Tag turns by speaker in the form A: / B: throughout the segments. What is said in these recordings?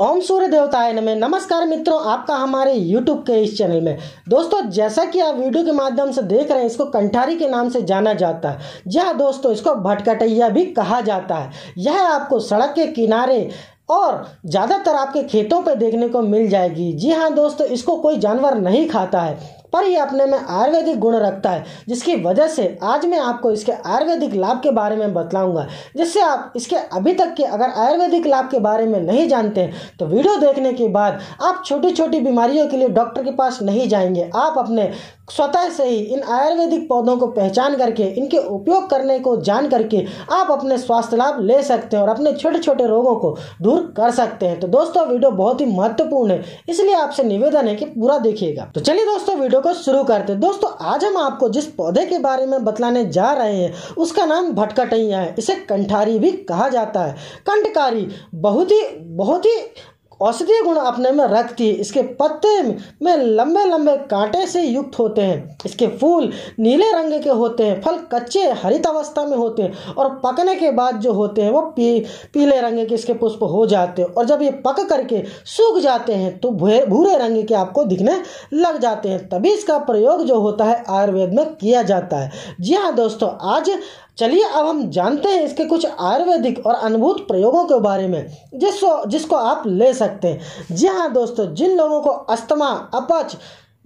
A: ओम सूर्य देवताय नमे नमस्कार मित्रों आपका हमारे YouTube के इस चैनल में दोस्तों जैसा कि आप वीडियो के माध्यम से देख रहे हैं इसको कंठारी के नाम से जाना जाता है यह दोस्तों इसको भटकटैया भी कहा जाता है यह आपको सड़क के किनारे और ज़्यादातर आपके खेतों पर देखने को मिल जाएगी जी हाँ दोस्तों इसको कोई जानवर नहीं खाता है पर यह अपने में आयुर्वेदिक गुण रखता है जिसकी वजह से आज मैं आपको इसके आयुर्वेदिक लाभ के बारे में बतलाऊंगा जिससे आप इसके अभी तक के अगर आयुर्वेदिक लाभ के बारे में नहीं जानते हैं तो वीडियो देखने के बाद आप छोटी छोटी बीमारियों के लिए डॉक्टर के पास नहीं जाएंगे आप अपने स्वतः से ही इन आयुर्वेदिक पौधों को पहचान करके इनके उपयोग करने को जान करके आप अपने स्वास्थ्य लाभ ले सकते हैं और अपने छोटे छोटे रोगों को दूर कर सकते हैं तो दोस्तों वीडियो बहुत ही महत्वपूर्ण है इसलिए आपसे निवेदन है कि पूरा देखिएगा तो चलिए दोस्तों वीडियो को शुरू करते हैं दोस्तों आज हम आपको जिस पौधे के बारे में बतलाने जा रहे हैं उसका नाम भटकटैया है इसे कंठारी भी कहा जाता है कंठकारी बहुत ही बहुत ही औषधीय गुण अपने में रखती है इसके पत्ते में लंबे लंबे कांटे से युक्त होते हैं इसके फूल नीले रंग के होते हैं फल कच्चे हरित अवस्था में होते हैं और पकने के बाद जो होते हैं वो पी पीले रंग के इसके पुष्प हो जाते हैं और जब ये पक करके सूख जाते हैं तो भूरे रंग के आपको दिखने लग जाते हैं तभी इसका प्रयोग जो होता है आयुर्वेद में किया जाता है जी हाँ दोस्तों आज चलिए अब हम जानते हैं इसके कुछ आयुर्वेदिक और अनुभूत प्रयोगों के बारे में जिसको जिसको आप ले सकते हैं जी हाँ दोस्तों जिन लोगों को अस्थमा अपच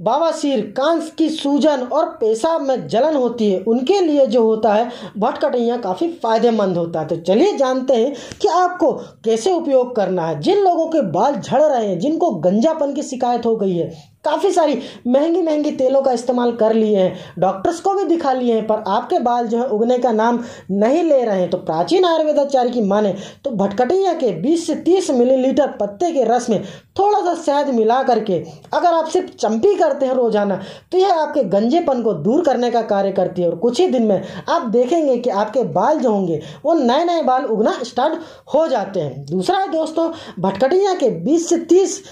A: बावासीर कांस की सूजन और पेशाब में जलन होती है उनके लिए जो होता है भटकटैया काफ़ी फायदेमंद होता है तो चलिए जानते हैं कि आपको कैसे उपयोग करना है जिन लोगों के बाल झड़ रहे हैं जिनको गंजापन की शिकायत हो गई है काफ़ी सारी महंगी महंगी तेलों का इस्तेमाल कर लिए हैं डॉक्टर्स को भी दिखा लिए हैं पर आपके बाल जो है उगने का नाम नहीं ले रहे हैं तो प्राचीन आयुर्वेदाचार्य की माने तो भटकटिया के 20 से 30 मिलीलीटर पत्ते के रस में थोड़ा सा शहद मिला करके अगर आप सिर्फ चंपी करते हैं रोजाना तो यह आपके गंजेपन को दूर करने का कार्य करती है और कुछ ही दिन में आप देखेंगे कि आपके बाल जो होंगे वो नए नए बाल उगना स्टार्ट हो जाते हैं दूसरा है दोस्तों भटकटिया के बीस से तीस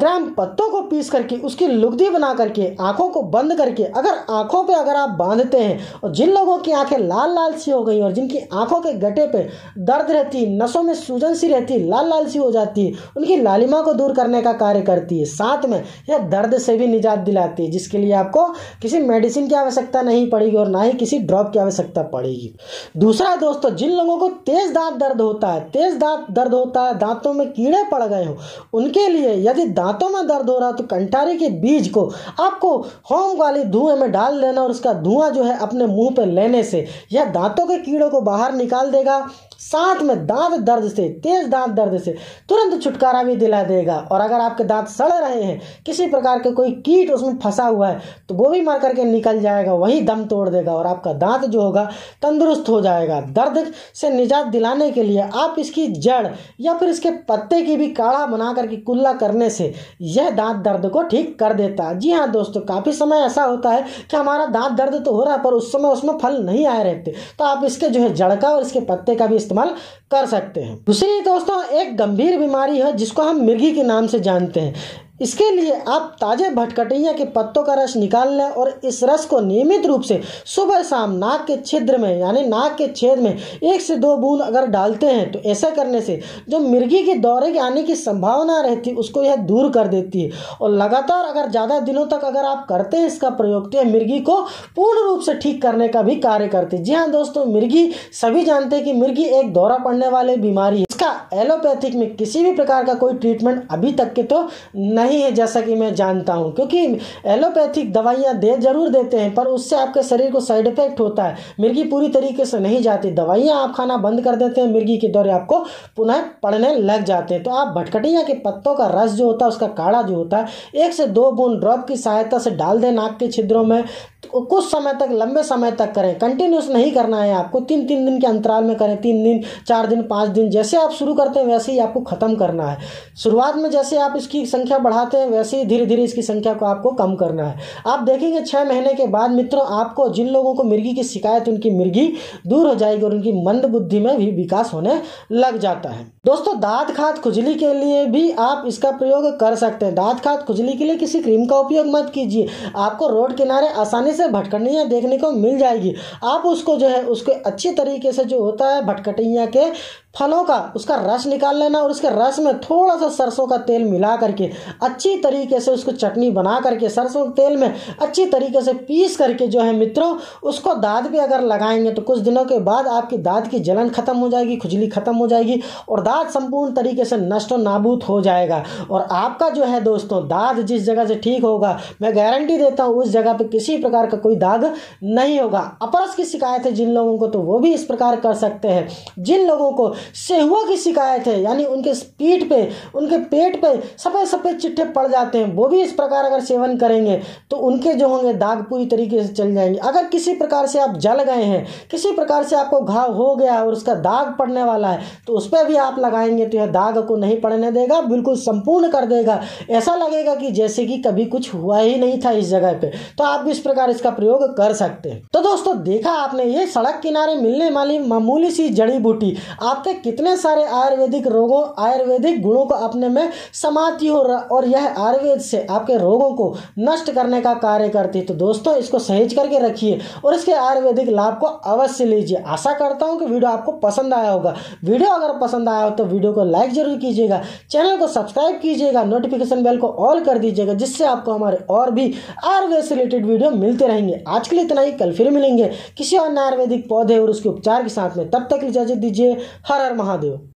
A: ग्राम पत्तों को पीस करके उसकी लुगदी बना करके आंखों को बंद करके अगर आंखों पे अगर आप बांधते हैं और जिन लोगों की आंखें लाल लाल सी हो गई और जिनकी आंखों के गटे पे दर्द रहती नसों में सूजन सी रहती लाल लाल सी हो जाती उनकी लालिमा को दूर करने का कार्य करती है साथ में यह दर्द से भी निजात दिलाती है जिसके लिए आपको किसी मेडिसिन की आवश्यकता नहीं पड़ेगी और ना ही किसी ड्रॉप की आवश्यकता पड़ेगी दूसरा दोस्तों जिन लोगों को तेज दांत दर्द होता है तेज दांत दर्द होता है दांतों में कीड़े पड़ गए हो उनके लिए यदि दांतों में दर्द हो रहा तो कंटारे के बीज को आपको होम वाली धुएं में डाल देना और उसका धुआं जो है अपने मुंह पर लेने से यह दांतों के कीड़ों को बाहर निकाल देगा साथ में दांत दर्द से तेज दांत दर्द से तुरंत छुटकारा भी दिला देगा और अगर आपके दांत सड़ रहे हैं किसी प्रकार के कोई कीट उसमें फंसा हुआ है तो वो भी मर करके निकल जाएगा वही दम तोड़ देगा और आपका दांत जो होगा तंदुरुस्त हो जाएगा दर्द से निजात दिलाने के लिए आप इसकी जड़ या फिर इसके पत्ते की भी काढ़ा बना करके कुल्ला करने से यह दांत दर्द को ठीक कर देता है जी हाँ दोस्तों काफ़ी समय ऐसा होता है कि हमारा दांत दर्द तो हो रहा है पर उस समय उसमें फल नहीं आए रहते तो आप इसके जो है जड़ का और इसके पत्ते का भी इस्तेमाल कर सकते हैं दूसरी दोस्तों एक गंभीर बीमारी है जिसको हम मिर्गी के नाम से जानते हैं इसके लिए आप ताज़े भटकटिया के पत्तों का रस निकाल लें और इस रस को नियमित रूप से सुबह शाम नाक के छिद्र में यानी नाक के छेद में एक से दो बूंद अगर डालते हैं तो ऐसा करने से जो मिर्गी के दौरे के आने की संभावना रहती है उसको यह दूर कर देती है और लगातार अगर ज़्यादा दिनों तक अगर आप करते हैं इसका प्रयोग तो यह मिर्गी को पूर्ण रूप से ठीक करने का भी कार्य करती है जी हाँ दोस्तों मिर्गी सभी जानते हैं कि मिर्गी एक दौरा पड़ने वाले बीमारी है इसका एलोपैथिक में किसी भी प्रकार का कोई ट्रीटमेंट अभी तक के तो नहीं है जैसा कि मैं जानता हूँ क्योंकि एलोपैथिक दवाइयाँ दे जरूर देते हैं पर उससे आपके शरीर को साइड इफेक्ट होता है मिर्गी पूरी तरीके से नहीं जाती दवाइयाँ आप खाना बंद कर देते हैं मिर्गी के दौरे आपको पुनः पड़ने लग जाते हैं तो आप भटकटिया के पत्तों का रस जो होता है उसका काढ़ा जो होता है एक से दो बूंद ड्रॉप की सहायता से डाल दें नाक के छिद्रों में कुछ समय तक लंबे समय तक करें कंटिन्यूस नहीं करना है आपको तीन तीन दिन के अंतराल में करें तीन दिन चार दिन पाँच दिन जैसे आप शुरू करते हैं वैसे ही आपको ख़त्म करना है शुरुआत में जैसे आप इसकी संख्या बढ़ाते हैं वैसे ही धीरे धीरे इसकी संख्या को आपको कम करना है आप देखेंगे छः महीने के बाद मित्रों आपको जिन लोगों को मिर्गी की शिकायत उनकी मिर्गी दूर हो जाएगी और उनकी मंद बुद्धि में भी विकास होने लग जाता है दोस्तों दाँत खाद खुजली के लिए भी आप इसका प्रयोग कर सकते हैं दाँत खाद खुजली के लिए किसी क्रीम का उपयोग मत कीजिए आपको रोड किनारे आसानी से से भटकनियाँ देखने को मिल जाएगी आप उसको जो है उसके अच्छे तरीके से जो होता है भटकटियाँ के फलों का उसका रस निकाल लेना और उसके रस में थोड़ा सा सरसों का तेल मिला करके अच्छी तरीके से उसको चटनी बना करके सरसों के तेल में अच्छी तरीके से पीस करके जो है मित्रों उसको दाद भी अगर लगाएंगे तो कुछ दिनों के बाद आपकी दाद की जलन खत्म हो जाएगी खुजली खत्म हो जाएगी और दाद संपूर्ण तरीके से नष्ट नाबूद हो जाएगा और आपका जो है दोस्तों दाद जिस जगह से ठीक होगा मैं गारंटी देता हूँ उस जगह पर किसी प्रकार का कोई दाग नहीं होगा अपरस की शिकायत है जिन लोगों को तो वो भी इस प्रकार कर सकते हैं जिन लोगों को सेहुआ की शिकायत है यानी उनके पीठ पे उनके पेट पे सफ़ेद सफ़ेद चिट्ठे पड़ जाते हैं वो भी इस प्रकार अगर सेवन करेंगे तो उनके जो होंगे दाग पूरी तरीके से चल जाएंगे अगर किसी प्रकार से आप जल गए हैं किसी प्रकार से आपको घाव हो गया और उसका दाग पड़ने वाला है तो उस पर भी आप लगाएंगे तो यह दाग को नहीं पड़ने देगा बिल्कुल संपूर्ण कर देगा ऐसा लगेगा कि जैसे कि कभी कुछ हुआ ही नहीं था इस जगह पे तो आप भी इस प्रकार इस इसका प्रयोग कर सकते हैं तो दोस्तों देखा आपने ये सड़क किनारे मिलने वाली मामूली सी जड़ी बूटी आपके कितने सारे आयुर्वेदिक रोगों आयुर्वेदिक गुणों को अपने में समाती हो और यह आयुर्वेद से आपके रोगों को नष्ट करने का कार्य करती है तो दोस्तों इसको सहेज करके रखिए और इसके आयुर्वेदिक लाभ को अवश्य लीजिए आशा करता हूँ कि वीडियो आपको पसंद आया होगा वीडियो अगर पसंद आया हो तो वीडियो को लाइक जरूर कीजिएगा चैनल को सब्सक्राइब कीजिएगा नोटिफिकेशन बेल को ऑल कर दीजिएगा जिससे आपको हमारे और भी आयुर्वेद से रिलेटेड वीडियो मिलते रहे रहेंगे आज के लिए इतना ही कल फिर मिलेंगे किसी और आयुर्वेदिक पौधे और उसके उपचार के साथ में तब तक इजाज़त दीजिए हर हर महादेव